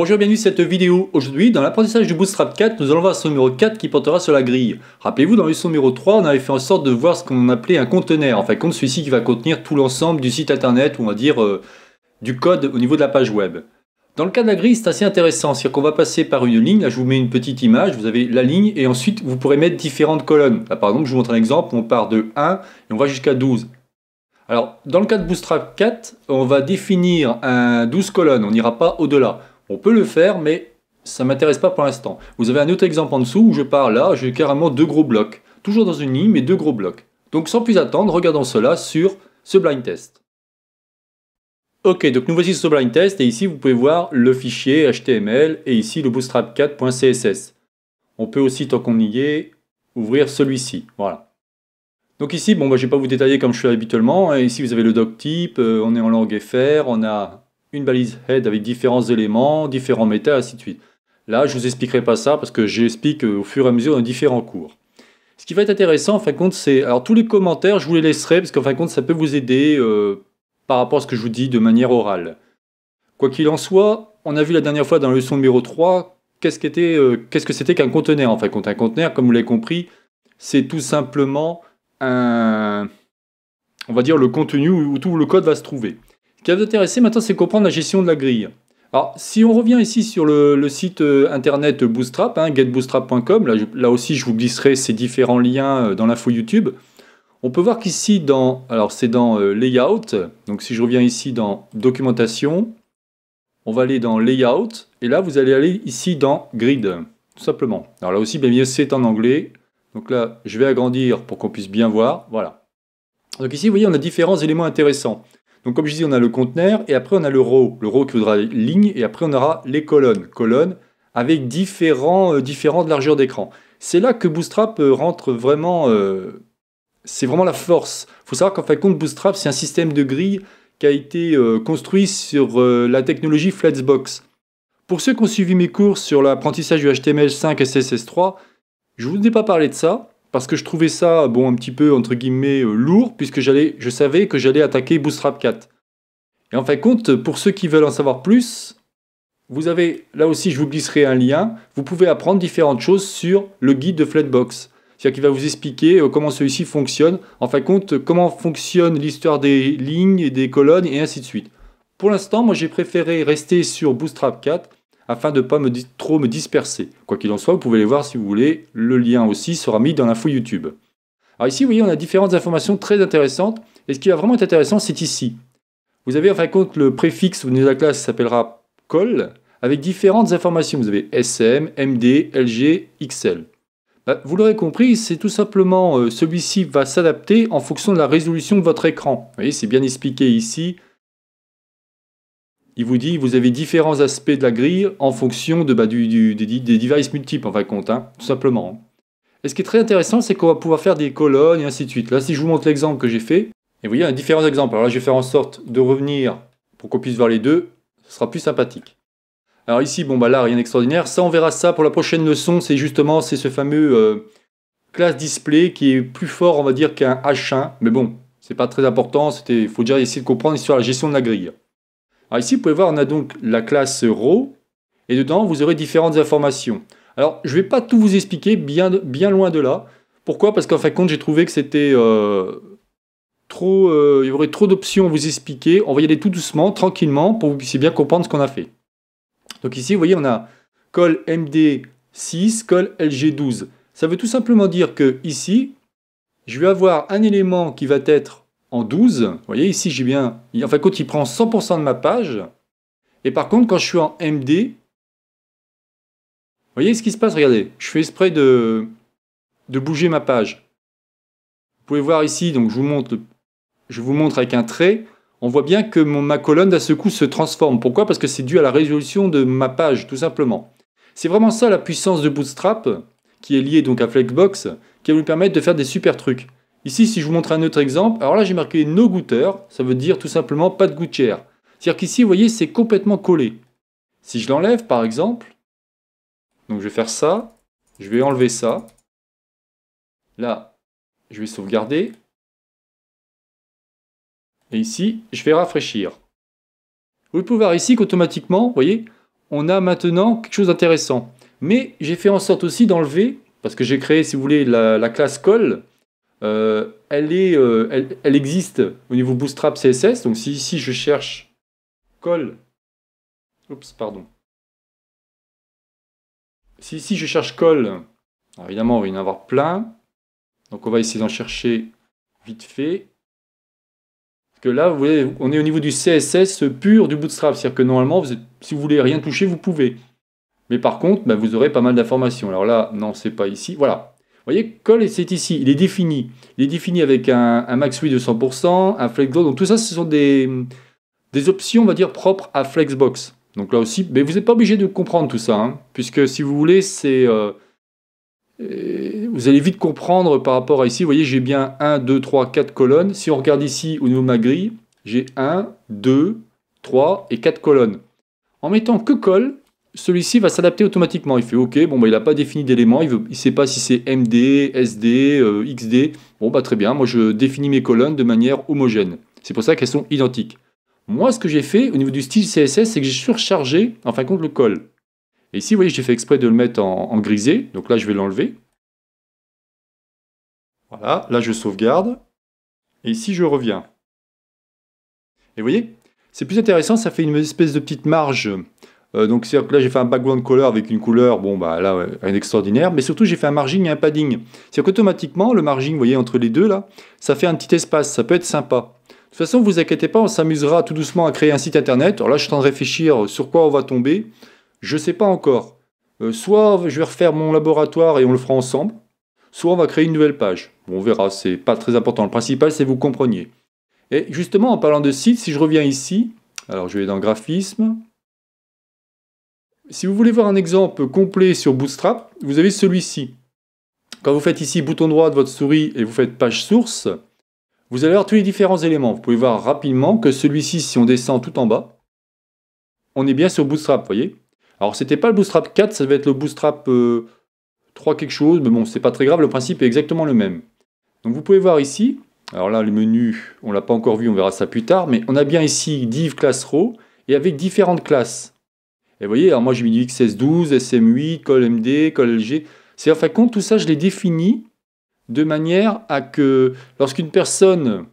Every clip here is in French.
Bonjour et bienvenue dans cette vidéo. Aujourd'hui, dans l'apprentissage du Bootstrap 4, nous allons voir ce numéro 4 qui portera sur la grille. Rappelez-vous, dans le numéro 3, on avait fait en sorte de voir ce qu'on appelait un conteneur. Enfin, compte celui-ci qui va contenir tout l'ensemble du site internet, ou on va dire euh, du code au niveau de la page web. Dans le cas de la grille, c'est assez intéressant, c'est-à-dire qu'on va passer par une ligne, là je vous mets une petite image, vous avez la ligne et ensuite vous pourrez mettre différentes colonnes. Là par exemple, je vous montre un exemple, on part de 1 et on va jusqu'à 12. Alors, dans le cas de Bootstrap 4, on va définir un 12 colonnes, on n'ira pas au-delà. On peut le faire, mais ça ne m'intéresse pas pour l'instant. Vous avez un autre exemple en dessous où je pars là, j'ai carrément deux gros blocs. Toujours dans une ligne, mais deux gros blocs. Donc sans plus attendre, regardons cela sur ce blind test. Ok, donc nous voici sur ce blind test, et ici vous pouvez voir le fichier HTML, et ici le bootstrap4.css. On peut aussi, tant qu'on y est, ouvrir celui-ci, voilà. Donc ici, bon, bah, je ne vais pas vous détailler comme je fais habituellement, hein. ici vous avez le doctype, euh, on est en langue FR, on a une balise head avec différents éléments, différents méta, ainsi de suite. Là, je ne vous expliquerai pas ça parce que j'explique euh, au fur et à mesure dans différents cours. Ce qui va être intéressant, en fin de compte, c'est... Alors, tous les commentaires, je vous les laisserai parce qu'en fin de compte, ça peut vous aider euh, par rapport à ce que je vous dis de manière orale. Quoi qu'il en soit, on a vu la dernière fois dans la leçon numéro 3 euh, qu'est-ce que c'était qu'un conteneur. en compte. un conteneur, comme vous l'avez compris, c'est tout simplement un, on va dire, le contenu où, tout le code va se trouver. Ce qui va vous intéresser maintenant, c'est comprendre la gestion de la grille. Alors, si on revient ici sur le, site euh, internet Bootstrap, hein, getbootstrap.com, là, aussi je vous glisserai ces différents liens euh, dans l'info YouTube. On peut voir qu'ici, dans, alors c'est dans euh, Layout, donc si je reviens ici dans Documentation, on va aller dans Layout, et là vous allez aller ici dans Grid, tout simplement. Alors là aussi, bien mieux, c'est en anglais, donc là je vais agrandir pour qu'on puisse bien voir, voilà. Donc ici, vous voyez, on a différents éléments intéressants. Donc comme je dis, on a le conteneur et après on a le row. Le row qui voudra ligne et après on aura les colonnes. Colonnes avec euh, différentes largeurs d'écran. C'est là que Bootstrap euh, rentre vraiment... Euh, c'est vraiment la force. Il faut savoir qu'en fin de compte, Bootstrap, c'est un système de grille qui a été construit sur la technologie Flexbox. Pour ceux qui ont suivi mes cours sur l'apprentissage du HTML5 et CSS3, je ne vous ai pas parlé de ça, parce que je trouvais ça, bon, un petit peu, entre guillemets, euh, lourd, puisque je savais que j'allais attaquer Bootstrap 4. Et en fin de compte, pour ceux qui veulent en savoir plus, vous avez, là aussi, je vous glisserai un lien, vous pouvez apprendre différentes choses sur le guide de Flatbox. C'est-à-dire qu'il va vous expliquer euh, comment celui-ci fonctionne, en fin de compte, comment fonctionne l'histoire des lignes et des colonnes, et ainsi de suite. Pour l'instant, moi, j'ai préféré rester sur Bootstrap 4, afin de ne pas me trop me disperser. Quoi qu'il en soit, vous pouvez les voir si vous voulez. Le lien aussi sera mis dans l'info YouTube. Alors ici, vous voyez, on a différentes informations très intéressantes. Et ce qui va vraiment être intéressant, c'est ici. Vous avez en fin de compte le préfixe de la classe s'appellera col avec différentes informations. Vous avez SM, MD, LG, XL. Bah, vous l'aurez compris, c'est tout simplement euh, celui-ci va s'adapter en fonction de la résolution de votre écran. Vous voyez, c'est bien expliqué ici il vous dit vous avez différents aspects de la grille en fonction de, bah, du, des, des, devices multiples, en fin de compte, hein, tout simplement. Et ce qui est très intéressant, c'est qu'on va pouvoir faire des colonnes et ainsi de suite. Là, si je vous montre l'exemple que j'ai fait, et vous voyez, il y a différents exemples. Alors là, je vais faire en sorte de revenir pour qu'on puisse voir les deux, ce sera plus sympathique. Alors ici, bon, bah là, rien d'extraordinaire. Ça, on verra ça pour la prochaine leçon, c'est justement c'est ce fameux euh, classe display qui est plus fort, on va dire, qu'un H1. Mais bon, c'est pas très important, il faut déjà essayer de comprendre l'histoire de la gestion de la grille ici, vous pouvez voir, on a donc la classe RAW. et dedans, vous aurez différentes informations. Alors, je ne vais pas tout vous expliquer, bien, bien loin de là. Pourquoi Parce qu'en fin de compte, j'ai trouvé que c'était euh, trop... Euh, il y aurait trop d'options à vous expliquer. On va y aller tout doucement, tranquillement, pour que vous puissiez bien comprendre ce qu'on a fait. Donc ici, vous voyez, on a call MD6, call LG12. Ça veut tout simplement dire que ici, je vais avoir un élément qui va être en 12, vous voyez ici j'ai bien, enfin quand il prend 100% de ma page, et par contre quand je suis en MD, vous voyez ce qui se passe, regardez, je fais exprès de, de bouger ma page. Vous pouvez voir ici, donc je vous montre, je vous montre avec un trait, on voit bien que ma colonne d'un seul coup se transforme. Pourquoi Parce que c'est dû à la résolution de ma page, tout simplement. C'est vraiment ça la puissance de Bootstrap, qui est liée donc à Flexbox, qui va vous permettre de faire des super trucs. Ici, si je vous montre un autre exemple, alors là j'ai marqué no goûteur, ça veut dire tout simplement pas de gouttière. C'est-à-dire qu'ici, vous voyez, c'est complètement collé. Si je l'enlève, par exemple, donc je vais faire ça, je vais enlever ça. Là, je vais sauvegarder. Et ici, je vais rafraîchir. Vous pouvez voir ici qu'automatiquement, vous voyez, on a maintenant quelque chose d'intéressant. Mais j'ai fait en sorte aussi d'enlever, parce que j'ai créé, si vous voulez, la, la classe colle, euh, euh, elle, existe au niveau Bootstrap CSS. Donc si ici je cherche col, pardon. Si ici je cherche col, évidemment on va y en avoir plein. Donc on va essayer d'en chercher vite fait. Parce que là, vous on est au niveau du CSS pur du Bootstrap. C'est-à-dire que normalement, si vous voulez rien toucher, vous pouvez. Mais par contre, bah, vous aurez pas mal d'informations. Alors là, non, c'est pas ici. Voilà, vous voyez, call, c'est ici, il est défini. Il est défini avec un, un max width de 100%, un flex flexbox. Donc tout ça, ce sont des, options, on va dire, propres à flexbox. Donc là aussi, mais vous n'êtes pas obligé de comprendre tout ça, hein, puisque si vous voulez, c'est... Euh, euh, vous allez vite comprendre par rapport à ici, vous voyez, j'ai bien 1, 2, 3, 4 colonnes. Si on regarde ici au niveau de ma grille, j'ai 1, 2, 3 et 4 colonnes. En mettant que call, celui-ci va s'adapter automatiquement. Il fait OK, bon, bah, il n'a pas défini d'éléments, il ne sait pas si c'est MD, SD, euh, XD. Bon, bah, très bien, moi je définis mes colonnes de manière homogène. C'est pour ça qu'elles sont identiques. Moi, ce que j'ai fait au niveau du style CSS, c'est que j'ai surchargé, enfin, le col. Et ici, vous voyez, j'ai fait exprès de le mettre en, en grisé. Donc là, je vais l'enlever. Voilà, là, je sauvegarde. Et ici, je reviens. Et vous voyez, c'est plus intéressant, ça fait une espèce de petite marge euh, donc là j'ai fait un background color avec une couleur, bon bah là rien extraordinaire, mais surtout j'ai fait un margin et un padding. C'est-à-dire qu'automatiquement le margin, vous voyez, entre les deux là, ça fait un petit espace, ça peut être sympa. De toute façon, vous inquiétez pas, on s'amusera tout doucement à créer un site internet. Alors là je suis en train de réfléchir sur quoi on va tomber, je sais pas encore. Euh, soit je vais refaire mon laboratoire et on le fera ensemble, soit on va créer une nouvelle page. on verra, c'est pas très important. Le principal c'est que vous compreniez. Et justement en parlant de site, si je reviens ici, alors je vais dans graphisme, si vous voulez voir un exemple complet sur Bootstrap, vous avez celui-ci. Quand vous faites ici bouton droit de votre souris et vous faites page source, vous allez voir tous les différents éléments. Vous pouvez voir rapidement que celui-ci, si on descend tout en bas, on est bien sur Bootstrap, vous voyez Alors, n'était pas le Bootstrap 4, ça devait être le Bootstrap 3 euh, quelque chose, mais bon, c'est pas très grave, le principe est exactement le même. Donc, vous pouvez voir ici, alors là, le menu, on l'a pas encore vu, on verra ça plus tard, mais on a bien ici Div Class Row, et avec différentes classes. Et vous voyez, alors moi j'ai mis du XS12, SM8, ColMD, ColLG. C'est en fin de compte, tout ça, je l'ai défini de manière à que lorsqu'une personne,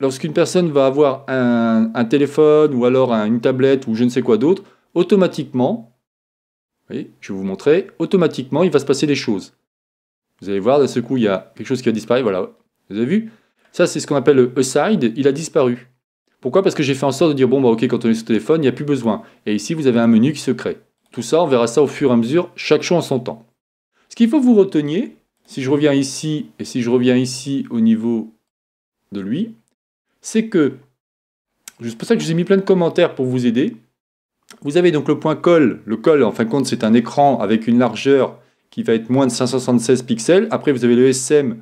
lorsqu'une personne va avoir un, un, téléphone ou alors une tablette ou je ne sais quoi d'autre, automatiquement, vous voyez, je vais vous montrer, automatiquement, il va se passer des choses. Vous allez voir, d'un seul coup, il y a quelque chose qui a disparu. Voilà, vous avez vu Ça, c'est ce qu'on appelle le aside, il a disparu. Pourquoi Parce que j'ai fait en sorte de dire bon bah ok quand on est sur téléphone, il n'y a plus besoin. Et ici vous avez un menu qui se crée. Tout ça, on verra ça au fur et à mesure, chaque chose en son temps. Ce qu'il faut que vous reteniez, si je reviens ici et si je reviens ici au niveau de lui, c'est que, c'est pour ça que je vous ai mis plein de commentaires pour vous aider. Vous avez donc le point col. Le col, en fin de compte, c'est un écran avec une largeur qui va être moins de 576 pixels. Après, vous avez le SM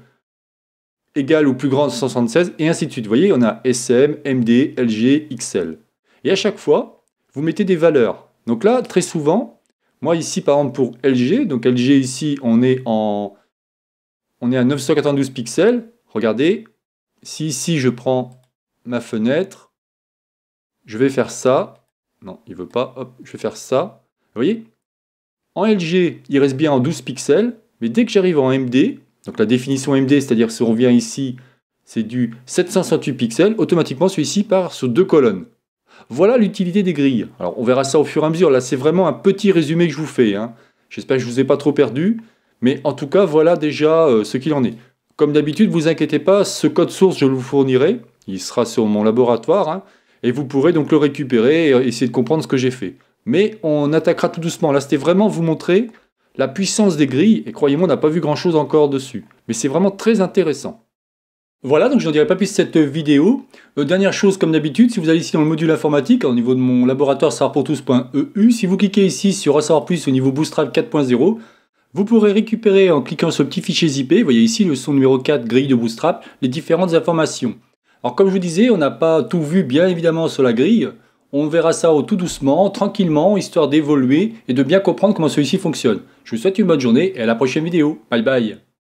égal ou plus grand 176, et ainsi de suite. Vous voyez, on a SM, MD, LG, XL. Et à chaque fois, vous mettez des valeurs. Donc là, très souvent, moi ici, par exemple, pour LG, donc LG ici, on est, en, on est à 992 pixels. Regardez, si ici je prends ma fenêtre, je vais faire ça. Non, il ne veut pas. Hop, je vais faire ça. Vous voyez En LG, il reste bien en 12 pixels, mais dès que j'arrive en MD, donc la définition MD, c'est-à-dire si on vient ici, c'est du 768 pixels, automatiquement celui-ci part sur deux colonnes. Voilà l'utilité des grilles. Alors on verra ça au fur et à mesure, là c'est vraiment un petit résumé que je vous fais. Hein. J'espère que je ne vous ai pas trop perdu, mais en tout cas voilà déjà euh, ce qu'il en est. Comme d'habitude, vous inquiétez pas, ce code source je vous fournirai, il sera sur mon laboratoire, hein, et vous pourrez donc le récupérer et essayer de comprendre ce que j'ai fait. Mais on attaquera tout doucement, là c'était vraiment vous montrer la puissance des grilles, et croyez-moi, on n'a pas vu grand-chose encore dessus. Mais c'est vraiment très intéressant. Voilà, donc je n'en dirai pas plus cette vidéo. Euh, dernière chose, comme d'habitude, si vous allez ici dans le module informatique, hein, au niveau de mon laboratoire savoir e si vous cliquez ici sur ressort plus au niveau Bootstrap 4.0, vous pourrez récupérer en cliquant sur le petit fichier zippé, vous voyez ici le son numéro 4, grille de Bootstrap, les différentes informations. Alors comme je vous disais, on n'a pas tout vu bien évidemment sur la grille, on verra ça tout doucement, tranquillement, histoire d'évoluer et de bien comprendre comment celui-ci fonctionne. Je vous souhaite une bonne journée et à la prochaine vidéo. Bye bye